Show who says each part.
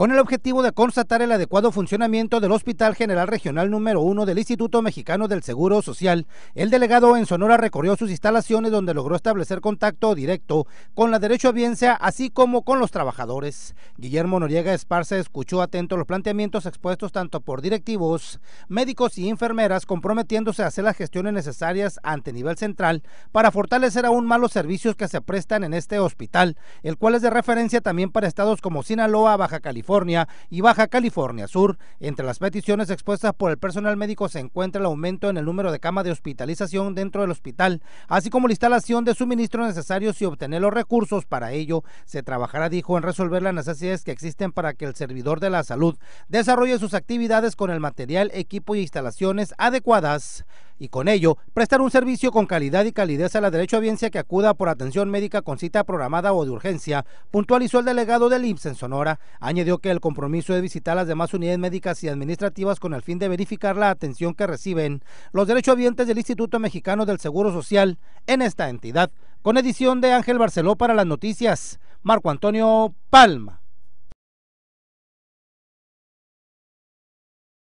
Speaker 1: con el objetivo de constatar el adecuado funcionamiento del Hospital General Regional número 1 del Instituto Mexicano del Seguro Social. El delegado en Sonora recorrió sus instalaciones donde logró establecer contacto directo con la audiencia, así como con los trabajadores. Guillermo Noriega Esparza escuchó atento los planteamientos expuestos tanto por directivos, médicos y enfermeras comprometiéndose a hacer las gestiones necesarias ante nivel central para fortalecer aún más los servicios que se prestan en este hospital, el cual es de referencia también para estados como Sinaloa, Baja California, y Baja California Sur. Entre las peticiones expuestas por el personal médico se encuentra el aumento en el número de camas de hospitalización dentro del hospital, así como la instalación de suministros necesarios y obtener los recursos para ello. Se trabajará, dijo, en resolver las necesidades que existen para que el servidor de la salud desarrolle sus actividades con el material, equipo y instalaciones adecuadas y con ello prestar un servicio con calidad y calidez a la audiencia que acuda por atención médica con cita programada o de urgencia, puntualizó el delegado del IMSS en Sonora. Añadió que el compromiso es visitar las demás unidades médicas y administrativas con el fin de verificar la atención que reciben los derechohabientes del Instituto Mexicano del Seguro Social en esta entidad. Con edición de Ángel Barceló para las noticias, Marco Antonio Palma.